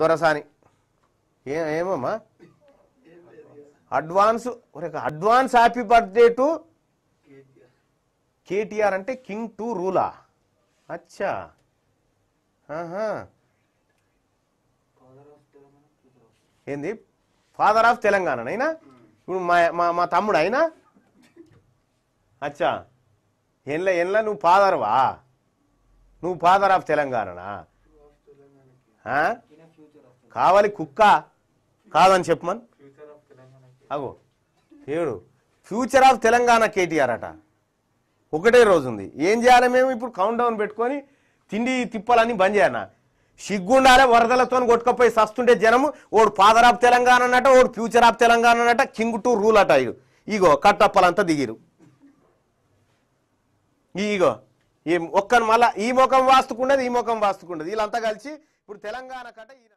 దొరసాని ఏ ఏమమ్మా advance advance happy birthday to KTR అంటే కింగ్ టు రూలా అచ్చా ఏంది ఫాదర్ ఆఫ్ తెలంగాణ అయినా ఇప్పుడు మా మా తమ్ముడు అయినా అచ్చా ఎన్లా ఎన్లా నువ్వు ఫాదర్వా నువ్వు ఫాదర్ ఆఫ్ తెలంగాణనా కావాలి కుక్క కాదని చెప్పమని అగో ఏడు ఫ్యూచర్ ఆఫ్ తెలంగాణ కేటీఆర్ అట ఒకటే రోజు ఉంది ఏం చేయాలి మేము ఇప్పుడు కౌంట్ డౌన్ పెట్టుకొని తిండి తిప్పాలని బంద్ చేయనా సిగ్గుండాలే వరదలతో కొట్టుకపోయి సస్తుంటే జనము ఓడు ఫాదర్ ఆఫ్ తెలంగాణ అన్నట ఓడు ఫ్యూచర్ ఆఫ్ తెలంగాణ అన్నట కింగ్ టు రూల్ అట ఇడు ఇగో కట్టప్పలంతా దిగిరు ఇగో ఈ ఒక్కని మళ్ళా ఈ ముఖం వాస్తుకుండదు ఈ ముఖం వాస్తుకుండదు వీళ్ళంతా కలిసి ఇప్పుడు తెలంగాణ కట్ట